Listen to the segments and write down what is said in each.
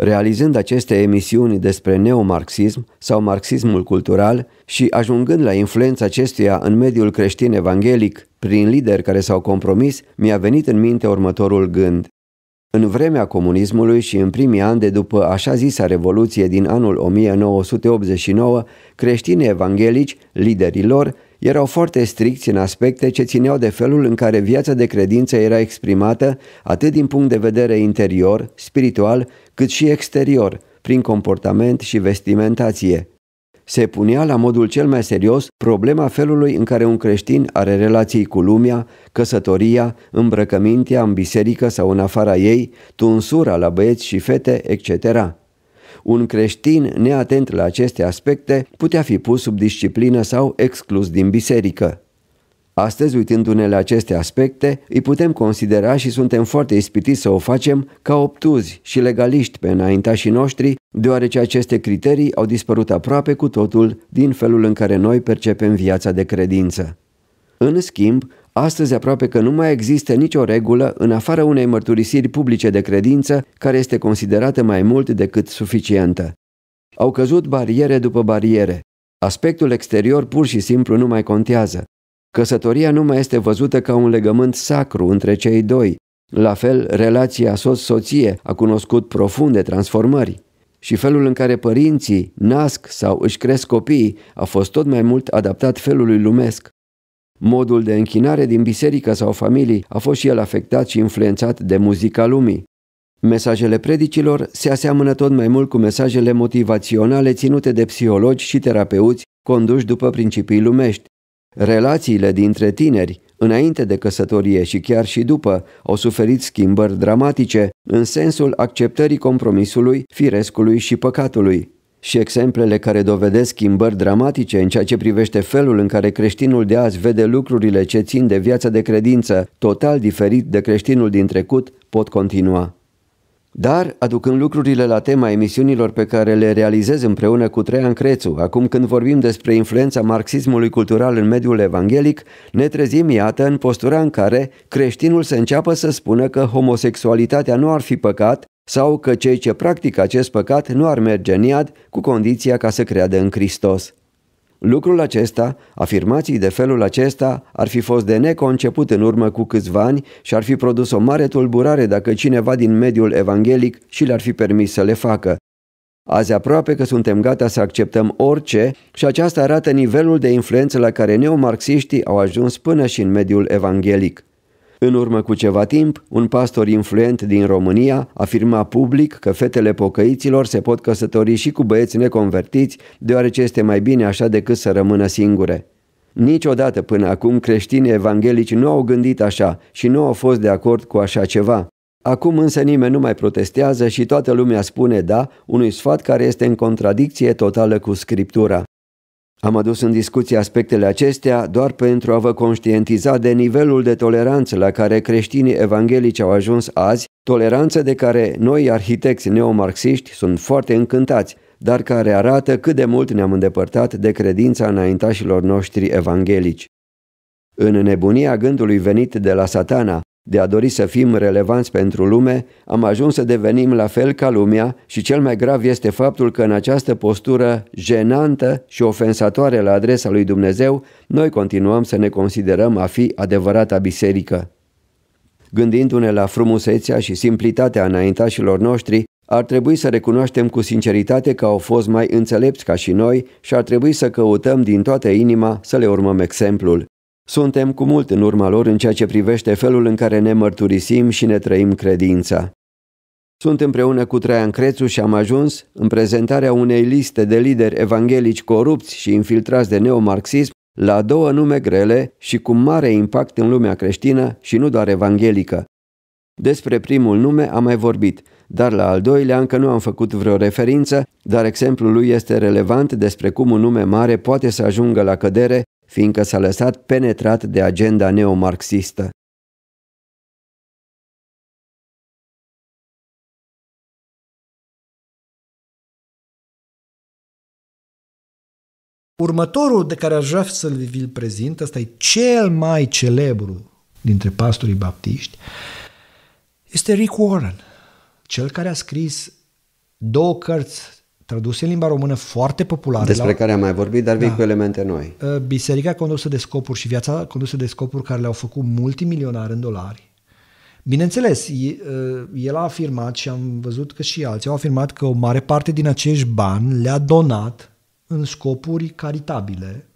Realizând aceste emisiuni despre neomarxism sau marxismul cultural și ajungând la influența acestuia în mediul creștin evanghelic prin lideri care s-au compromis, mi-a venit în minte următorul gând. În vremea comunismului și în primii ani de după așa zisa revoluție din anul 1989, creștinii evanghelici, liderii lor, erau foarte stricți în aspecte ce țineau de felul în care viața de credință era exprimată atât din punct de vedere interior, spiritual, cât și exterior, prin comportament și vestimentație. Se punea la modul cel mai serios problema felului în care un creștin are relații cu lumea, căsătoria, îmbrăcămintea în biserică sau în afara ei, tunsura la băieți și fete, etc. Un creștin neatent la aceste aspecte putea fi pus sub disciplină sau exclus din biserică. Astăzi, uitându-ne la aceste aspecte, îi putem considera și suntem foarte ispitiți să o facem ca obtuzi și legaliști pe înaintașii noștri, deoarece aceste criterii au dispărut aproape cu totul din felul în care noi percepem viața de credință. În schimb, Astăzi aproape că nu mai există nicio regulă în afară unei mărturisiri publice de credință care este considerată mai mult decât suficientă. Au căzut bariere după bariere. Aspectul exterior pur și simplu nu mai contează. Căsătoria nu mai este văzută ca un legământ sacru între cei doi. La fel, relația soț-soție a cunoscut profunde transformări și felul în care părinții nasc sau își cresc copiii a fost tot mai mult adaptat felului lumesc. Modul de închinare din biserică sau familii a fost și el afectat și influențat de muzica lumii. Mesajele predicilor se aseamănă tot mai mult cu mesajele motivaționale ținute de psihologi și terapeuți conduși după principii lumești. Relațiile dintre tineri, înainte de căsătorie și chiar și după, au suferit schimbări dramatice în sensul acceptării compromisului, firescului și păcatului și exemplele care dovedesc schimbări dramatice în ceea ce privește felul în care creștinul de azi vede lucrurile ce țin de viața de credință, total diferit de creștinul din trecut, pot continua. Dar, aducând lucrurile la tema emisiunilor pe care le realizez împreună cu Trean Crețu, acum când vorbim despre influența marxismului cultural în mediul evanghelic, ne trezim, iată, în postura în care creștinul se înceapă să spună că homosexualitatea nu ar fi păcat sau că cei ce practică acest păcat nu ar merge în iad cu condiția ca să creadă în Hristos. Lucrul acesta, afirmații de felul acesta, ar fi fost de neconceput în urmă cu câțiva ani și ar fi produs o mare tulburare dacă cineva din mediul evanghelic și le-ar fi permis să le facă. Azi aproape că suntem gata să acceptăm orice și aceasta arată nivelul de influență la care neomarxiștii au ajuns până și în mediul evanghelic. În urmă cu ceva timp, un pastor influent din România afirma public că fetele pocăiților se pot căsători și cu băieți neconvertiți, deoarece este mai bine așa decât să rămână singure. Niciodată până acum creștinii evanghelici nu au gândit așa și nu au fost de acord cu așa ceva. Acum însă nimeni nu mai protestează și toată lumea spune da unui sfat care este în contradicție totală cu Scriptura. Am adus în discuție aspectele acestea doar pentru a vă conștientiza de nivelul de toleranță la care creștinii evanghelici au ajuns azi, toleranță de care noi, arhitecți neomarxiști, sunt foarte încântați, dar care arată cât de mult ne-am îndepărtat de credința înaintașilor noștri evanghelici. În nebunia gândului venit de la satana, de a dori să fim relevanți pentru lume, am ajuns să devenim la fel ca lumea și cel mai grav este faptul că în această postură jenantă și ofensatoare la adresa lui Dumnezeu, noi continuăm să ne considerăm a fi adevărata biserică. Gândindu-ne la frumusețea și simplitatea înaintașilor noștri, ar trebui să recunoaștem cu sinceritate că au fost mai înțelepți ca și noi și ar trebui să căutăm din toată inima să le urmăm exemplul. Suntem cu mult în urma lor în ceea ce privește felul în care ne mărturisim și ne trăim credința. Sunt împreună cu Traian Crețu și am ajuns, în prezentarea unei liste de lideri evanghelici corupți și infiltrați de neomarxism, la două nume grele și cu mare impact în lumea creștină și nu doar evanghelică. Despre primul nume am mai vorbit, dar la al doilea încă nu am făcut vreo referință, dar exemplul lui este relevant despre cum un nume mare poate să ajungă la cădere fiindcă s-a lăsat penetrat de agenda neomarxistă. Următorul de care aș vrea să vi-l prezint, ăsta e cel mai celebru dintre pastorii baptiști, este Rick Warren, cel care a scris două cărți traduse în limba română, foarte populare. Despre la... care am mai vorbit, dar vii da. cu elemente noi. Uh, biserica condusă de scopuri și viața condusă de scopuri care le-au făcut multimilionari în dolari. Bineînțeles, uh, el a afirmat și am văzut că și alții au afirmat că o mare parte din acești bani le-a donat în scopuri caritabile.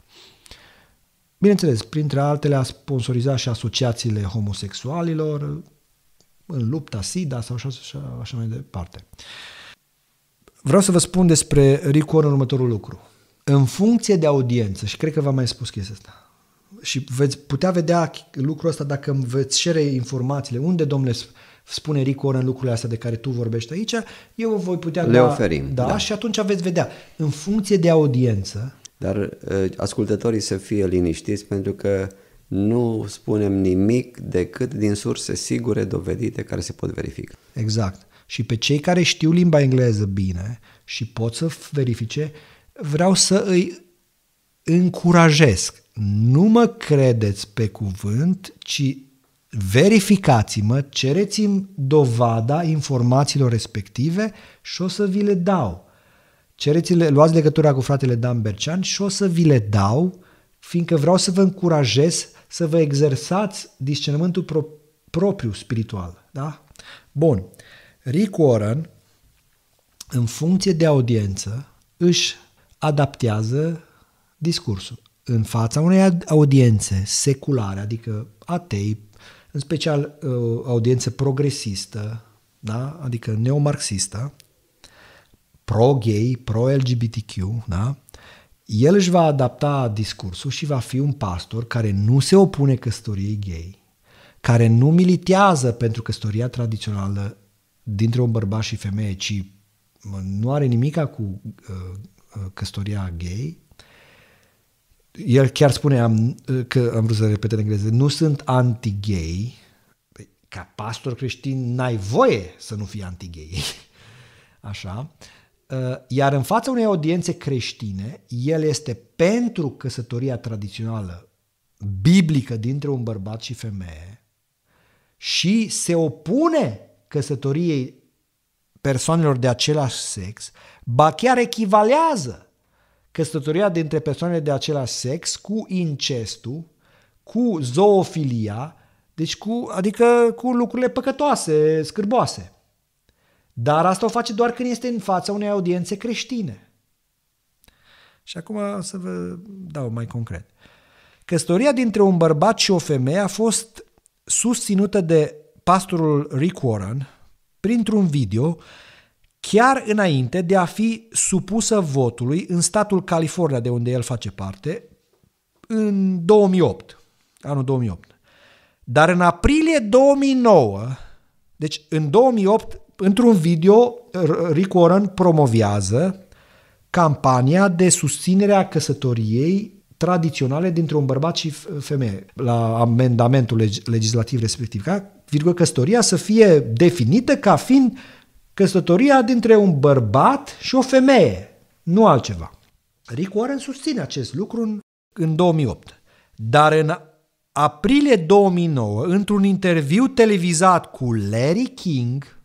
Bineînțeles, printre altele a sponsorizat și asociațiile homosexualilor în lupta SIDA sau așa, așa, așa mai departe. Uh, Vreau să vă spun despre Rico în următorul lucru. În funcție de audiență, și cred că v-am mai spus chestia asta, și veți putea vedea lucrul ăsta dacă îmi veți share informațiile, unde, domnule, spune Rico în lucrurile astea de care tu vorbești aici, eu voi putea... Le da, oferim. Da, da, și atunci veți vedea. În funcție de audiență... Dar uh, ascultătorii să fie liniștiți pentru că nu spunem nimic decât din surse sigure, dovedite, care se pot verifica. Exact și pe cei care știu limba engleză bine și pot să verifice, vreau să îi încurajez. Nu mă credeți pe cuvânt, ci verificați-mă, cereți-mi dovada informațiilor respective și o să vi le dau. Cereți-le, luați legătura cu fratele Dan Bercean și o să vi le dau, fiindcă vreau să vă încurajez să vă exersați discernământul pro- propriu spiritual. Da? Bun. Uh, Rick Warren, în funcție de audiență, își adaptează discursul. În fața unei audiențe seculare, adică atei, în special uh, audiență progresistă, da? adică neomarxistă, pro-gay, pro-LGBTQ, da? el își va adapta discursul și va fi un pastor care nu se opune căsătoriei gay, care nu militează pentru căsătoria tradițională dintre un bărbat și femeie, ci nu are nimica cu uh, uh, căsătoria gay, el chiar spune am, uh, că am vrut să repet în engleză, nu sunt anti-gay, păi, ca pastor creștin n-ai voie să nu fii anti-gay. Așa. Iar în fața unei audiențe creștine, el este pentru căsătoria tradițională biblică dintre un bărbat și femeie și se opune căsătoriei persoanelor de același sex, ba chiar echivalează căsătoria dintre persoanele de același sex cu incestul, cu zoofilia, deci cu, adică cu lucrurile păcătoase, scârboase. Dar asta o face doar când este în fața unei audiențe creștine. Și acum să vă dau mai concret. Căsătoria dintre un bărbat și o femeie a fost susținută de pastorul Rick Warren printr-un video chiar înainte de a fi supusă votului în statul California, de unde el face parte, în 2008, anul 2008. Dar în aprilie 2009, deci în 2008, într-un video, Rick Warren promovează campania de susținere a căsătoriei tradiționale dintre un bărbat și femeie la amendamentul leg- legislativ respectiv, ca virgul căsătoria să fie definită ca fiind căsătoria dintre un bărbat și o femeie, nu altceva. Rick Warren susține acest lucru în, în 2008, dar în aprilie 2009, într-un interviu televizat cu Larry King,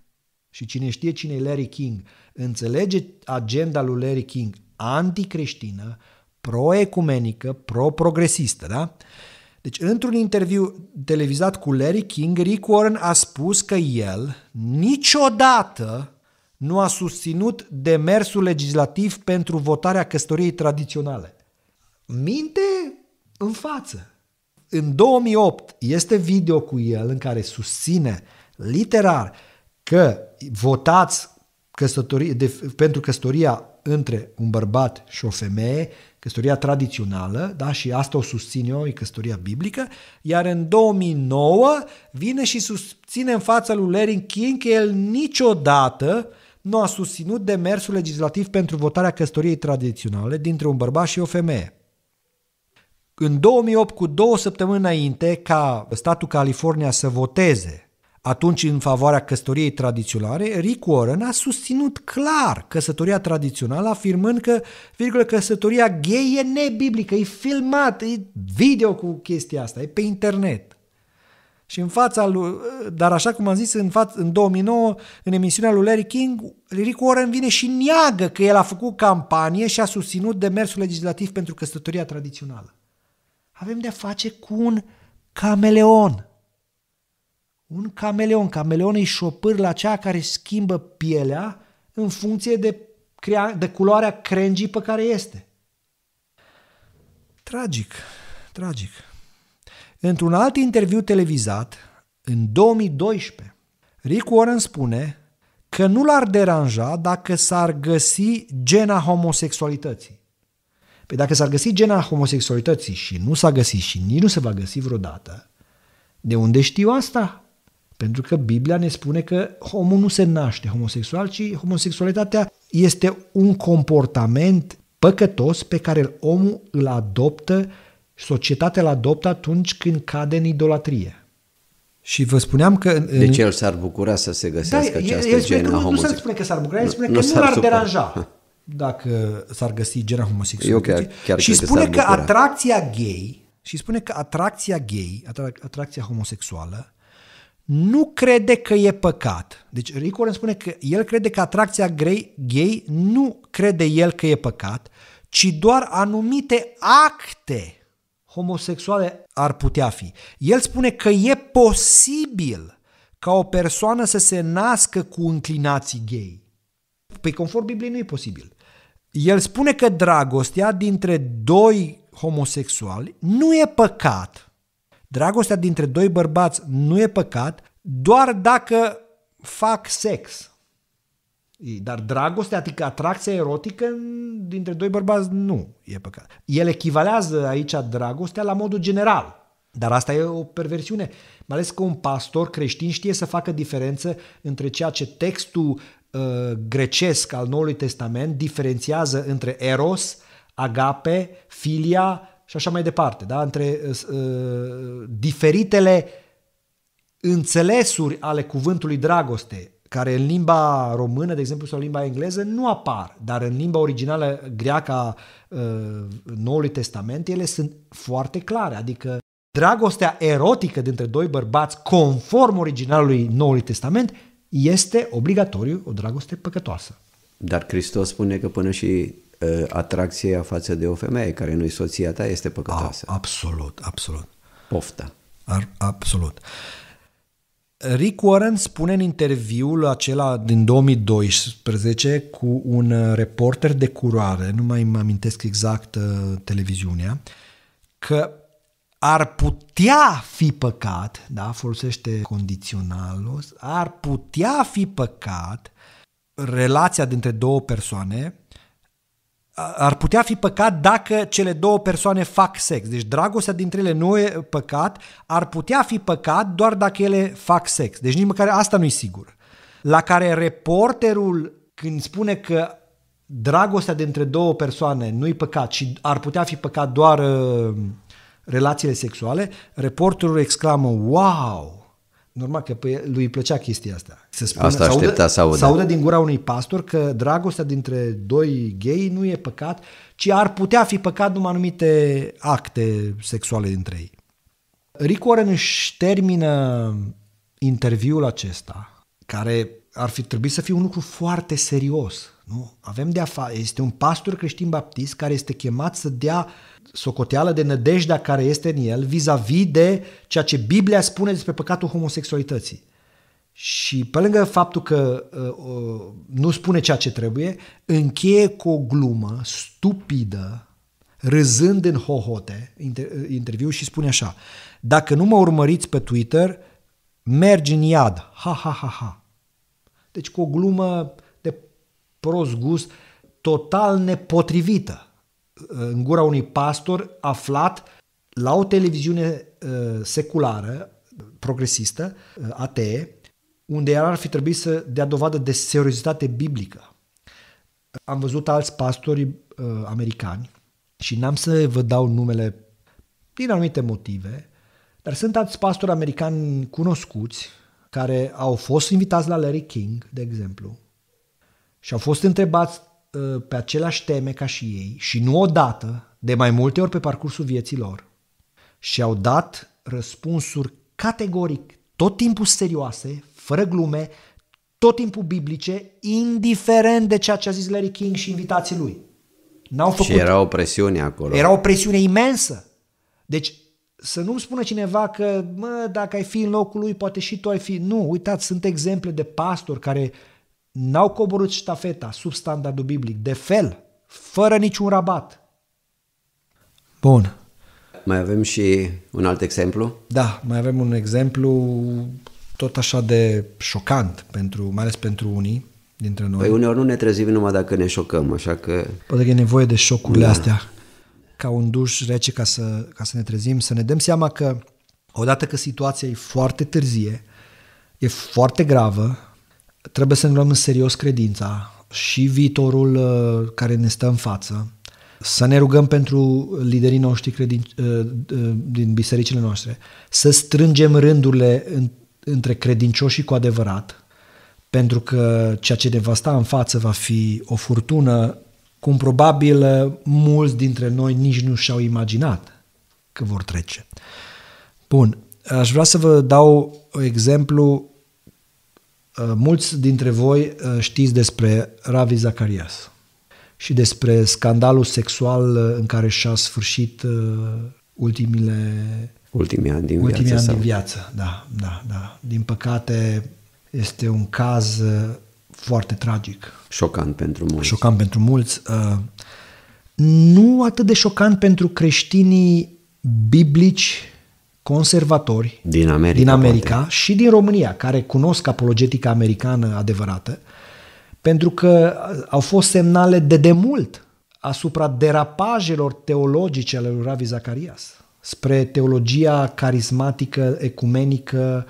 și cine știe cine e Larry King, înțelege agenda lui Larry King anticreștină, pro-ecumenică, pro-progresistă, da? Deci, într-un interviu televizat cu Larry King, Rick Warren a spus că el niciodată nu a susținut demersul legislativ pentru votarea căsătoriei tradiționale. Minte în față. În 2008 este video cu el în care susține literar că votați căsătorie, de, pentru căsătoria între un bărbat și o femeie căsătoria tradițională, da? și asta o susține eu, e căsătoria biblică, iar în 2009 vine și susține în fața lui Larry King că el niciodată nu a susținut demersul legislativ pentru votarea căsătoriei tradiționale dintre un bărbat și o femeie. În 2008, cu două săptămâni înainte ca statul California să voteze atunci în favoarea căsătoriei tradiționale, Rick Warren a susținut clar căsătoria tradițională, afirmând că, virgulă, căsătoria gay e nebiblică, e filmat, e video cu chestia asta, e pe internet. Și în fața lui, dar așa cum am zis, în, fa- în 2009, în emisiunea lui Larry King, Rick Warren vine și neagă că el a făcut campanie și a susținut demersul legislativ pentru căsătoria tradițională. Avem de-a face cu un cameleon. Un cameleon. Cameleon e la cea care schimbă pielea în funcție de, crea- de culoarea crengii pe care este. Tragic, tragic. Într-un alt interviu televizat, în 2012, Rick Warren spune că nu l-ar deranja dacă s-ar găsi gena homosexualității. Păi dacă s-ar găsi gena homosexualității și nu s-a găsit și nici nu se va găsi vreodată, de unde știu asta? Pentru că Biblia ne spune că omul nu se naște homosexual, ci homosexualitatea este un comportament păcătos pe care omul îl adoptă, societatea îl adoptă atunci când cade în idolatrie. Și vă spuneam că... În... Deci el s-ar bucura să se găsească da, această el, el genă că Nu, nu s-ar spune că s-ar bucura, el spune nu, că nu l-ar supra. deranja dacă s-ar găsi genul homosexual. Eu chiar, deci, chiar și spune că, că atracția gay și spune că atracția gay, atracția homosexuală nu crede că e păcat. Deci Rick îmi spune că el crede că atracția gay, gay nu crede el că e păcat, ci doar anumite acte homosexuale ar putea fi. El spune că e posibil ca o persoană să se nască cu înclinații gay. Păi conform Bibliei nu e posibil. El spune că dragostea dintre doi homosexuali nu e păcat, Dragostea dintre doi bărbați nu e păcat doar dacă fac sex. Dar dragostea, adică atracția erotică dintre doi bărbați nu e păcat. El echivalează aici dragostea la modul general. Dar asta e o perversiune, mai ales că un pastor creștin știe să facă diferență între ceea ce textul uh, grecesc al Noului Testament diferențiază între eros, agape, filia, și așa mai departe, da? între uh, uh, diferitele înțelesuri ale cuvântului dragoste, care în limba română, de exemplu, sau limba engleză, nu apar, dar în limba originală greacă a uh, Noului Testament, ele sunt foarte clare, adică dragostea erotică dintre doi bărbați, conform originalului Noului Testament, este obligatoriu o dragoste păcătoasă. Dar Hristos spune că până și Uh, atracția față de o femeie care nu-i soția ta este păcătoasă. A, absolut, absolut. Pofta. Ar, absolut. Rick Warren spune în interviul acela din 2012 cu un reporter de curoare, nu mai îmi amintesc exact uh, televiziunea, că ar putea fi păcat, da, folosește condiționalul, ar putea fi păcat relația dintre două persoane ar putea fi păcat dacă cele două persoane fac sex. Deci dragostea dintre ele nu e păcat, ar putea fi păcat doar dacă ele fac sex. Deci nici măcar asta nu e sigur. La care reporterul, când spune că dragostea dintre două persoane nu e păcat și ar putea fi păcat doar uh, relațiile sexuale, reporterul exclamă, wow! Normal că păi, lui îi plăcea chestia asta. Se spune, Asta aștepta să audă. Să audă din gura unui pastor că dragostea dintre doi gay nu e păcat, ci ar putea fi păcat numai anumite acte sexuale dintre ei. Rick Warren își termină interviul acesta, care ar fi trebuit să fie un lucru foarte serios. Nu? Avem de afa- este un pastor creștin baptist care este chemat să dea socoteală de nădejdea care este în el vis-a-vis de ceea ce Biblia spune despre păcatul homosexualității. Și pe lângă faptul că uh, nu spune ceea ce trebuie, încheie cu o glumă stupidă, râzând în hohote inter, uh, interviu și spune așa, dacă nu mă urmăriți pe Twitter, mergi în iad, ha, ha, ha, ha. Deci cu o glumă de prost gust, total nepotrivită, uh, în gura unui pastor aflat la o televiziune uh, seculară, progresistă, uh, atee, unde el ar fi trebuit să dea dovadă de seriozitate biblică. Am văzut alți pastori uh, americani și n-am să vă dau numele din anumite motive, dar sunt alți pastori americani cunoscuți care au fost invitați la Larry King, de exemplu, și au fost întrebați uh, pe aceleași teme ca și ei și nu odată, de mai multe ori pe parcursul vieții lor. Și au dat răspunsuri categoric tot timpul serioase, fără glume, tot timpul biblice, indiferent de ceea ce a zis Larry King și invitații lui. N-au făcut. Și era o presiune acolo. Era o presiune imensă. Deci să nu-mi spună cineva că, mă, dacă ai fi în locul lui, poate și tu ai fi. Nu, uitați, sunt exemple de pastori care n-au coborât ștafeta sub standardul biblic, de fel, fără niciun rabat. Bun, mai avem și un alt exemplu? Da, mai avem un exemplu tot așa de șocant, pentru, mai ales pentru unii dintre noi. Păi uneori nu ne trezim numai dacă ne șocăm, așa că... Poate că e nevoie de șocurile da. astea, ca un duș rece ca să, ca să ne trezim, să ne dăm seama că odată că situația e foarte târzie, e foarte gravă, trebuie să ne luăm în serios credința și viitorul uh, care ne stă în față să ne rugăm pentru liderii noștri credin, ă, ă, din bisericile noastre, să strângem rândurile între credincioșii cu adevărat, pentru că ceea ce ne va sta în față va fi o furtună cum probabil mulți dintre noi nici nu și-au imaginat că vor trece. Bun, aș vrea să vă dau un exemplu. Ă, mulți dintre voi știți despre Ravi Zacharias și despre scandalul sexual uh, în care și-a sfârșit uh, ultimile ultimii ani din ultimii viață. Ani din viață, da, da, da. Din păcate este un caz uh, foarte tragic. Șocant pentru mulți. Șocant pentru mulți. Nu atât de șocant pentru creștinii biblici conservatori din America, din America și din România, care cunosc apologetica americană adevărată, pentru că au fost semnale de demult asupra derapajelor teologice ale lui Ravi Zacharias spre teologia carismatică, ecumenică.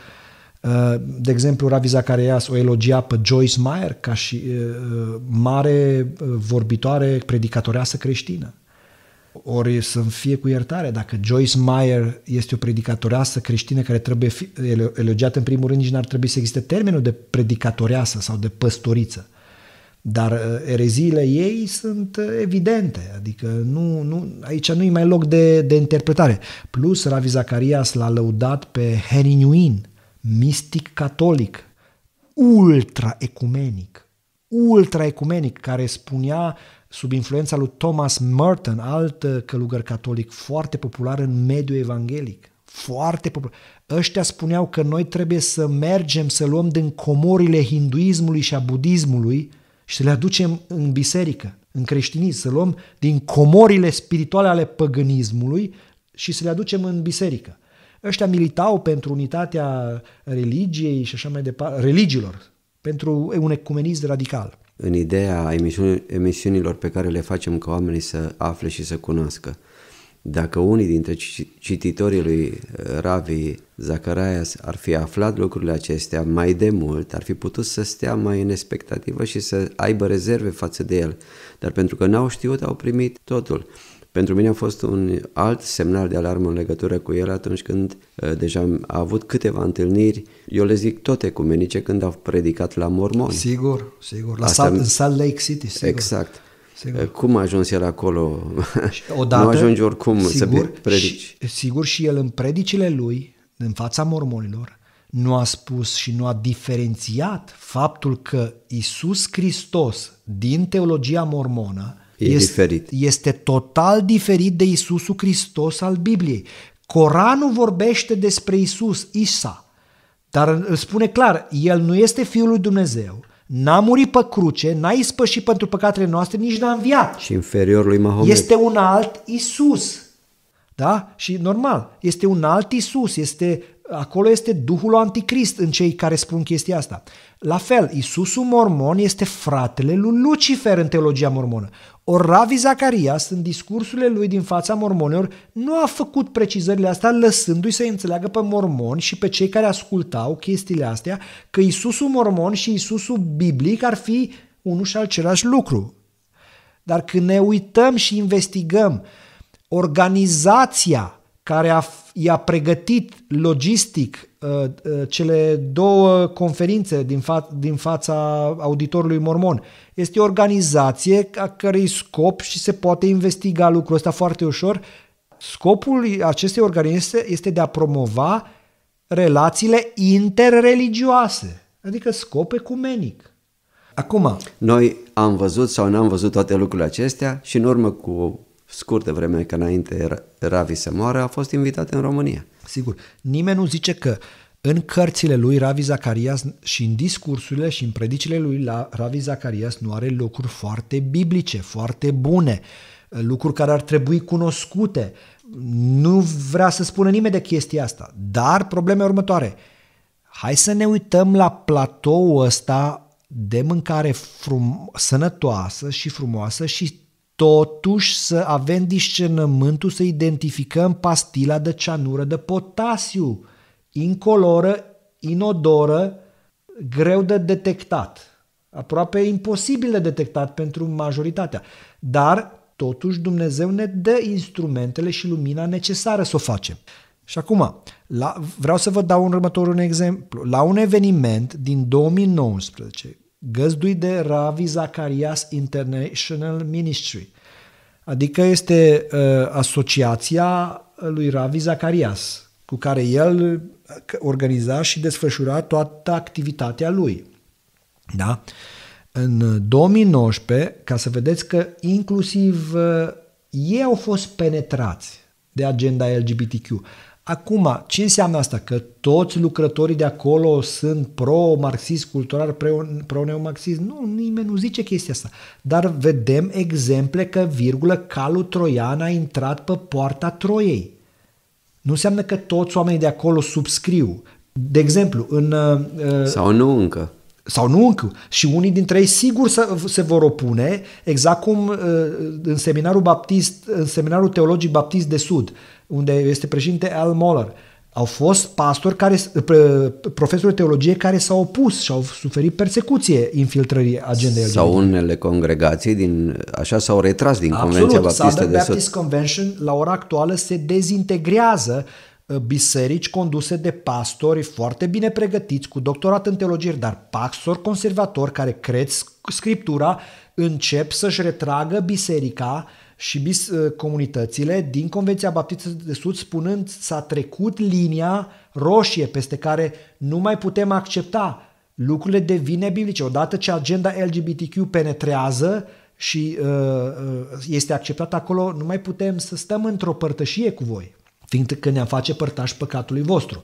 Uh, de exemplu, Ravi Zacharias o elogia pe Joyce Meyer ca și uh, uh, mare vorbitoare predicatoreasă creștină. Ori să fie cu iertare, dacă Joyce Meyer este o predicatoreasă creștină care trebuie elogiată în primul rând, nici n-ar trebui să existe termenul de predicatoreasă sau de păstoriță dar uh, ereziile ei sunt uh, evidente, adică nu, nu, aici nu-i mai loc de, de interpretare. Plus, Ravi Zacarias l-a lăudat pe Henry Nguyen, mistic catolic, ultra-ecumenic, ultra-ecumenic, care spunea sub influența lui Thomas Merton, alt uh, călugăr catolic foarte popular în mediul evanghelic, foarte popular. Ăștia spuneau că noi trebuie să mergem să luăm din comorile hinduismului și a budismului și să le aducem în biserică, în creștinism, să luăm din comorile spirituale ale păgânismului și să le aducem în biserică. Ăștia militau pentru unitatea religiei și așa mai departe, religiilor, pentru un ecumenism radical. În ideea emisiunilor pe care le facem ca oamenii să afle și să cunoască, dacă unii dintre cititorii lui uh, Ravi Zacharias ar fi aflat lucrurile acestea mai de mult, ar fi putut să stea mai în expectativă și să aibă rezerve față de el, dar pentru că n-au știut, au primit totul. Pentru mine a fost un alt semnal de alarmă în legătură cu el atunci când uh, deja am avut câteva întâlniri, eu le zic tot ecumenice, când au predicat la mormoni. Sigur, sigur, la Asta, Salt, în Salt Lake City, sigur. Exact. Sigur. Eh, cum a ajuns el acolo? Odată, nu ajungi oricum sigur, să predici. Și, eh, sigur și el în predicile lui, în fața mormonilor, nu a spus și nu a diferențiat faptul că Isus Hristos din teologia mormonă e este, diferit. este total diferit de Isusul Hristos al Bibliei. Coranul vorbește despre Isus, Isa, dar spune clar, el nu este Fiul lui Dumnezeu, N-a murit pe cruce, n-a ispășit pentru păcatele noastre, nici n-a înviat. Și inferior lui Mahomet. Este un alt Isus. Da? Și normal, este un alt Isus, este Acolo este Duhul Anticrist în cei care spun chestia asta. La fel, Isusul mormon este fratele lui Lucifer în teologia mormonă. Or Ravi Zacarias, în discursurile lui din fața mormonilor, nu a făcut precizările astea lăsându-i să înțeleagă pe mormoni și pe cei care ascultau chestiile astea că Isusul mormon și Isusul biblic ar fi unul și același lucru. Dar când ne uităm și investigăm organizația care a, i-a pregătit logistic uh, uh, cele două conferințe din, fa- din fața auditorului mormon. Este o organizație a cărei scop și se poate investiga lucrul ăsta foarte ușor. Scopul acestei organizații este de a promova relațiile interreligioase, adică scop ecumenic. Acum. Noi am văzut sau n-am văzut toate lucrurile acestea și în urmă cu scurtă vreme că înainte Ravi să moară, a fost invitat în România. Sigur, nimeni nu zice că în cărțile lui Ravi Zacharias și în discursurile și în predicile lui la Ravi Zacharias nu are locuri foarte biblice, foarte bune, lucruri care ar trebui cunoscute. Nu vrea să spună nimeni de chestia asta, dar problema următoare. Hai să ne uităm la platoul ăsta de mâncare frum- sănătoasă și frumoasă și totuși să avem discernământul să identificăm pastila de cianură de potasiu, incoloră, inodoră, greu de detectat, aproape imposibil de detectat pentru majoritatea. Dar totuși Dumnezeu ne dă instrumentele și lumina necesară să o facem. Și acum, la, vreau să vă dau un următorul exemplu. La un eveniment din 2019, găzdui de Ravi Zacharias International Ministry, adică este uh, asociația lui Ravi Zacharias, cu care el uh, organiza și desfășura toată activitatea lui. Da? În 2019, ca să vedeți că inclusiv uh, ei au fost penetrați de agenda LGBTQ. Acum, ce înseamnă asta? Că toți lucrătorii de acolo sunt pro-marxist cultural, pro-neomarxist? Nu, nimeni nu zice chestia asta. Dar vedem exemple că, virgulă, calul troian a intrat pe poarta Troiei. Nu înseamnă că toți oamenii de acolo subscriu. De exemplu, în... Uh, sau nu încă. Sau nu încă. Și unii dintre ei sigur se, se vor opune, exact cum uh, în seminarul baptist, în seminarul teologic baptist de sud. Uh, unde este președinte Al Moller. Au fost pastori, care, profesori de teologie care s-au opus și au suferit persecuție infiltrării agendei LGBT. Sau unele congregații din, așa s-au retras din Absolut. Convenția Baptistă Southern de Baptist Sud. Convention la ora actuală se dezintegrează ă, biserici conduse de pastori foarte bine pregătiți, cu doctorat în teologie, dar pastori conservatori care cred Scriptura încep să-și retragă biserica și bis, uh, comunitățile din Convenția Baptistă de Sud spunând s-a trecut linia roșie peste care nu mai putem accepta. Lucrurile devine biblice. Odată ce agenda LGBTQ penetrează și uh, uh este acceptată acolo, nu mai putem să stăm într-o părtășie cu voi, fiindcă ne-am face părtași păcatului vostru.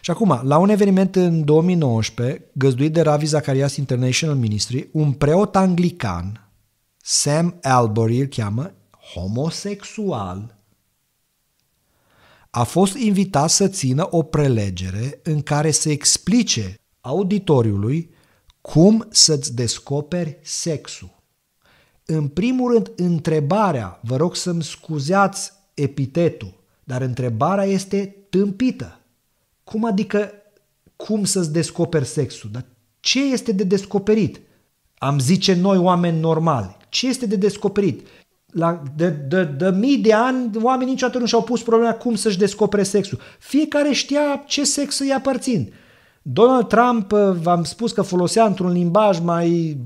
Și acum, la un eveniment în 2019, găzduit de Ravi Zacharias International Ministry, un preot anglican, Sam Albury îl cheamă, homosexual, a fost invitat să țină o prelegere în care se explice auditoriului cum să-ți descoperi sexul. În primul rând, întrebarea, vă rog să-mi scuzați epitetul, dar întrebarea este tâmpită. Cum adică cum să-ți descoperi sexul? Dar ce este de descoperit? Am zice noi oameni normali. Ce este de descoperit? la, de, de, de mii de ani, oamenii niciodată nu și-au pus problema cum să-și descopere sexul. Fiecare știa ce sex îi aparțin. Donald Trump, uh, v-am spus că folosea într-un limbaj mai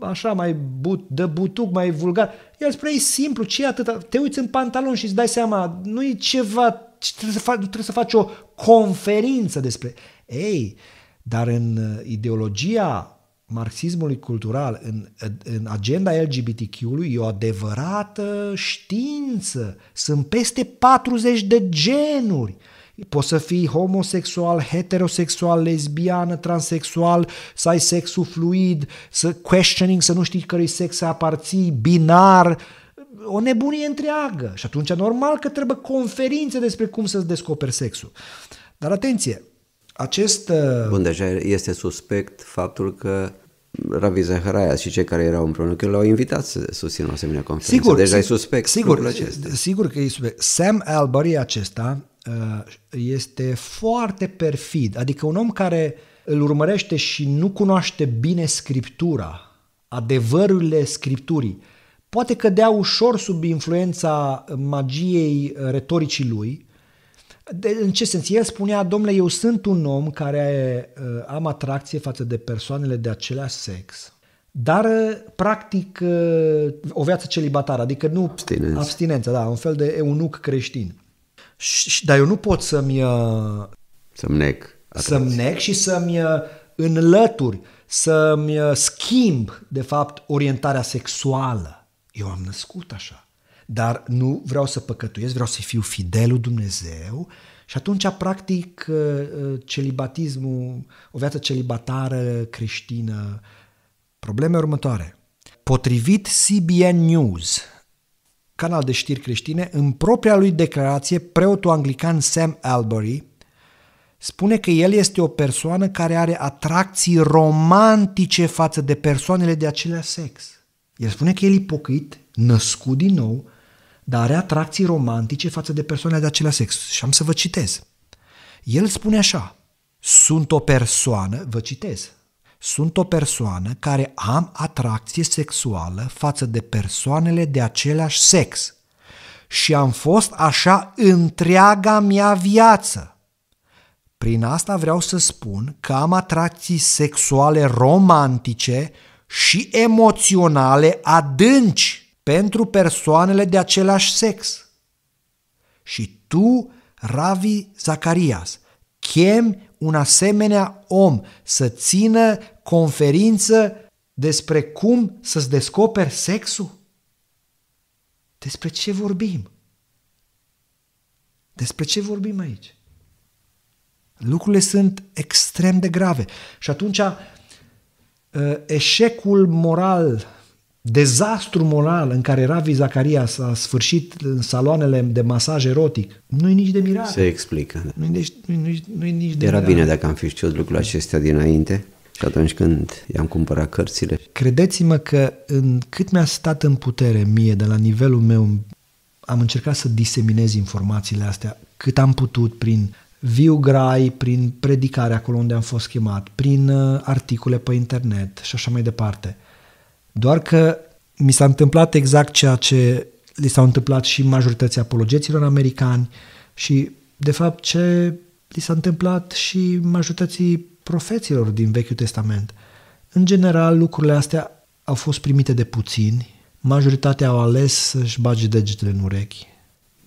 așa mai but, de butuc, mai vulgar. El spune, e simplu, ce atâta? Te uiți în pantalon și îți dai seama, nu e ceva, trebuie să, faci, trebuie să faci o conferință despre. Ei, dar în uh, ideologia marxismului cultural, în, în agenda LGBTQ-ului, e o adevărată știință. Sunt peste 40 de genuri. Poți să fii homosexual, heterosexual, lesbiană, transexual, să ai sexul fluid, să questioning, să nu știi cărui sex să aparții, binar, o nebunie întreagă. Și atunci normal că trebuie conferințe despre cum să-ți descoperi sexul. Dar atenție, acest... Uh, Bun, deja deci este suspect faptul că Ravi Zaharaia și cei care erau împreună că l-au invitat să susțină o asemenea conferință. Sigur, deja deci sigur, e suspect. Sigur, acesta. sigur că e suspect. Sam Albury acesta uh, este foarte perfid, adică un om care îl urmărește și nu cunoaște bine scriptura, adevărurile scripturii. Poate cădea ușor sub influența magiei retoricii lui, de, în ce sens? El spunea, domnule, eu sunt un om care uh, am atracție față de persoanele de același sex, dar uh, practic uh, o viață celibatară, adică nu abstinență, abstinență da, un fel de eunuc creștin. Și, dar eu nu pot să-mi... Uh, să-mi nec. Atracție. Să-mi nec și să-mi uh, înlături, să-mi uh, schimb, de fapt, orientarea sexuală. Eu am născut așa. Dar nu vreau să păcătuiesc, vreau să fiu fidelul Dumnezeu și atunci, practic, uh, celibatismul, o viață celibatară creștină. Probleme următoare. Potrivit CBN News, canal de știri creștine, în propria lui declarație, preotul anglican Sam Albury spune că el este o persoană care are atracții romantice față de persoanele de același sex. El spune că el e pocăit, născut din nou, dar are atracții romantice față de persoane de același sex. Și am să vă citez. El spune așa, sunt o persoană, vă citez, sunt o persoană care am atracție sexuală față de persoanele de același sex și am fost așa întreaga mea viață. Prin asta vreau să spun că am atracții sexuale romantice și emoționale adânci pentru persoanele de același sex. Și tu, Ravi Zacarias, chem un asemenea om să țină conferință despre cum să-ți descoperi sexul? Despre ce vorbim? Despre ce vorbim aici? Lucrurile sunt extrem de grave. Și atunci, uh, eșecul moral dezastru moral în care Ravi Zacaria s-a sfârșit în saloanele de masaj erotic, nu e nici de mirare. Se explică. Nu e nici, nu-i, nu-i nici de Era mirare. bine dacă am fi știut lucrul acestea dinainte și atunci când i-am cumpărat cărțile. Credeți-mă că în cât mi-a stat în putere mie de la nivelul meu, am încercat să diseminez informațiile astea cât am putut prin viu grai, prin predicare acolo unde am fost chemat, prin uh, articole pe internet și așa mai departe – doar că mi s-a întâmplat exact ceea ce li s-a întâmplat și majorității apologeților americani și, de fapt, ce li s-a întâmplat și majorității profeților din Vechiul Testament. În general, lucrurile astea au fost primite de puțini, majoritatea au ales să-și bage degetele în urechi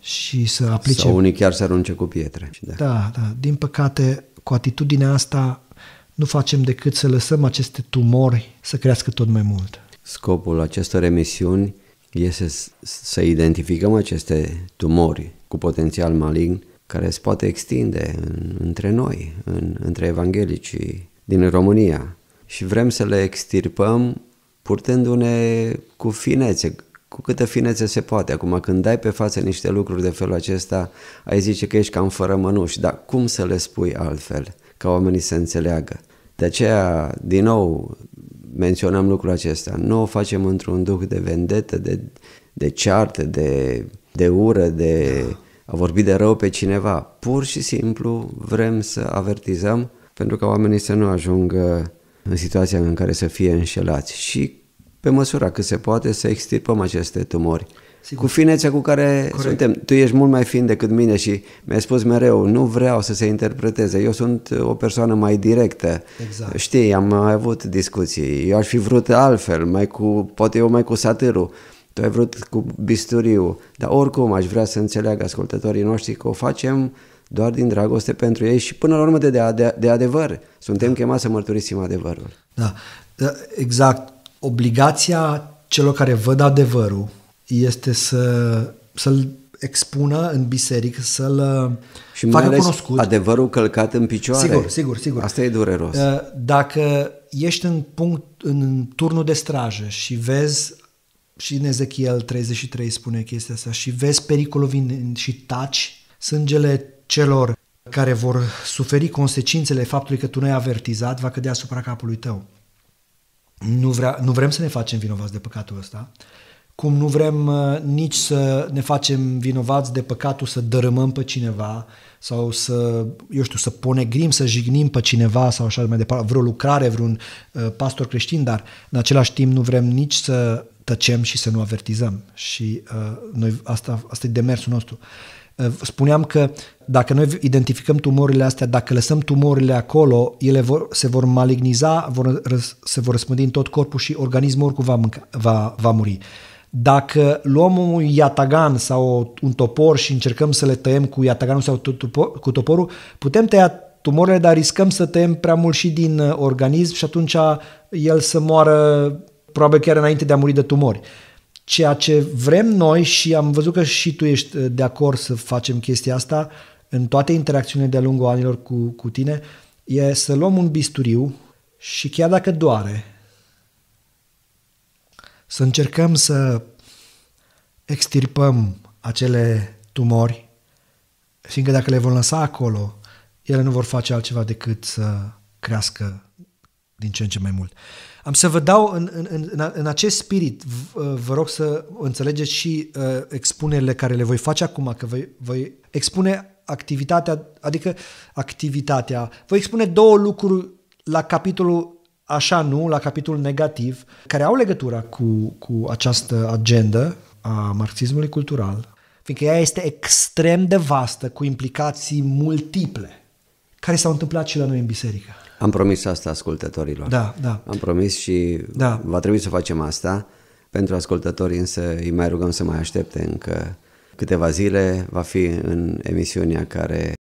și să aplice... Sau unii chiar să arunce cu pietre. Da. da, da. Din păcate, cu atitudinea asta nu facem decât să lăsăm aceste tumori să crească tot mai mult. Scopul acestor emisiuni este să identificăm aceste tumori cu potențial malign care se poate extinde în, între noi, în, între evanghelicii din România și vrem să le extirpăm purtându-ne cu finețe, cu câtă finețe se poate. Acum, când dai pe față niște lucruri de felul acesta, ai zice că ești cam fără mănuși, dar cum să le spui altfel, ca oamenii să înțeleagă? De aceea, din nou, menționăm lucrul acesta. Nu o facem într-un duh de vendetă, de, de ceartă, de, de ură, de a vorbi de rău pe cineva. Pur și simplu vrem să avertizăm pentru ca oamenii să nu ajungă în situația în care să fie înșelați. Și pe măsura cât se poate să extirpăm aceste tumori. Sigur. Cu finețea cu care Corect. suntem. Tu ești mult mai fin decât mine și mi-ai spus mereu, nu vreau să se interpreteze. Eu sunt uh, o persoană mai directă. Exact. Știi, am mai avut discuții. Eu aș fi vrut altfel, mai cu, poate eu mai cu satirul. Tu ai vrut cu bisturiu. Dar oricum aș vrea să înțeleagă ascultătorii noștri că o facem doar din dragoste pentru ei și până la urmă de, de, de adevăr. Suntem da. chemați să mărturisim adevărul. Da, da exact obligația celor care văd adevărul este să, să-l expună în biserică, să-l și facă cunoscut. adevărul călcat în picioare. Sigur, sigur, sigur. Asta e dureros. Uh, dacă ești în punct, în turnul de strajă și vezi și în Ezechiel 33 spune chestia asta, și vezi pericolul vin și taci, sângele celor care vor suferi consecințele faptului că tu nu ai avertizat va cădea asupra capului tău nu, vrea, nu vrem să ne facem vinovați de păcatul ăsta, cum nu vrem uh, nici să ne facem vinovați de păcatul să dărâmăm pe cineva sau să, eu știu, să ponegrim, să jignim pe cineva sau așa mai departe, vreo lucrare, vreun uh, pastor creștin, dar în același timp nu vrem nici să tăcem și să nu avertizăm. Și uh, noi, asta, asta e demersul nostru. Uh, Eh, spuneam că dacă noi identificăm tumorile astea, dacă lăsăm tumorile acolo, ele vor, se vor maligniza, vor, se vor răspândi în tot corpul și organismul oricum va, mânca, va, va muri. Dacă luăm un iatagan sau un topor și încercăm să le tăiem cu iataganul sau cu toporul, putem tăia tumorile, dar riscăm să tăiem prea mult și din eh, organism și atunci el să moară probabil chiar înainte de a muri de tumori. Ceea ce vrem noi și am văzut că și tu ești uh, de acord să facem chestia asta în toate interacțiunile de-a lungul anilor cu, cu tine, e să luăm un bisturiu și chiar dacă doare, să încercăm să extirpăm acele tumori, fiindcă dacă le vom lăsa acolo, ele nu vor face altceva decât să crească din ce în ce mai mult. Am să vă dau în, în, în, în acest spirit, uh, vă rog să înțelegeți și uh, expunerile care le voi face acum, că voi, voi expune activitatea, adică activitatea, voi expune două lucruri la capitolul așa nu, la capitolul negativ, care au legătura cu, cu această agendă a marxismului cultural, fiindcă ea este extrem de vastă, cu implicații multiple, care s-au întâmplat și la noi în biserică. Am promis asta ascultătorilor. Da, da. Am promis și da. va trebui să facem asta. Pentru ascultătorii însă îi mai rugăm să mai aștepte încă câteva zile. Va fi în emisiunea care